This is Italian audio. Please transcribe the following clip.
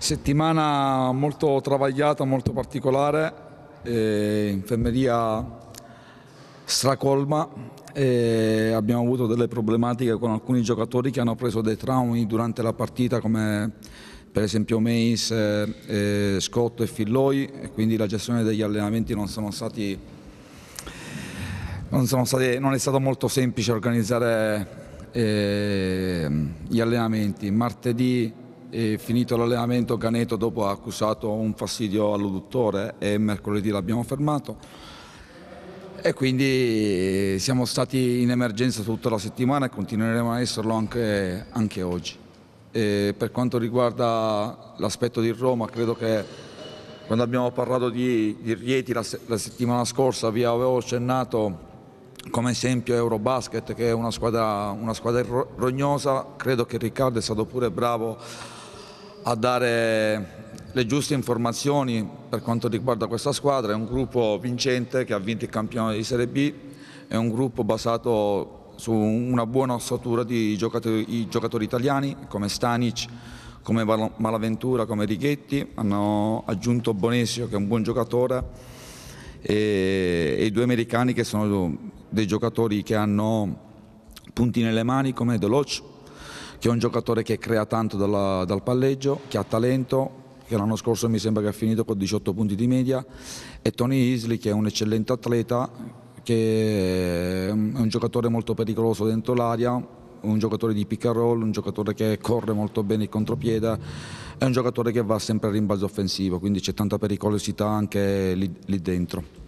Settimana molto travagliata, molto particolare, eh, infermeria stracolma, eh, abbiamo avuto delle problematiche con alcuni giocatori che hanno preso dei traumi durante la partita come per esempio Mace, eh, Scotto e Filloi e quindi la gestione degli allenamenti non, stati, non, stati, non è stato molto semplice organizzare eh, gli allenamenti. Martedì e finito l'allenamento Caneto dopo ha accusato un fastidio all'adduttore e mercoledì l'abbiamo fermato e quindi eh, siamo stati in emergenza tutta la settimana e continueremo a esserlo anche, anche oggi. E per quanto riguarda l'aspetto di Roma credo che quando abbiamo parlato di, di Rieti la, la, settimana scorsa vi avevo accennato come esempio Eurobasket che è una squadra, una squadra rognosa, credo che Riccardo è stato pure bravo a dare le giuste informazioni per quanto riguarda questa squadra. È un gruppo vincente che ha vinto il campione di Serie B, è un gruppo basato su una buona ossatura di giocatori, giocatori italiani come Stanic, come Malaventura, come Righetti, hanno aggiunto Bonesio che è un buon giocatore e, e i due americani che sono dei giocatori che hanno punti nelle mani come Deloc che è un giocatore che crea tanto dalla, dal palleggio, che ha talento, che l'anno scorso mi sembra che ha finito con 18 punti di media, e Tony Isley che è un eccellente atleta, che è un giocatore molto pericoloso dentro l'area, un giocatore di pick and roll, un giocatore che corre molto bene il contropiede, è un giocatore che va sempre a rimbalzo offensivo, quindi c'è tanta pericolosità anche lì, lì dentro.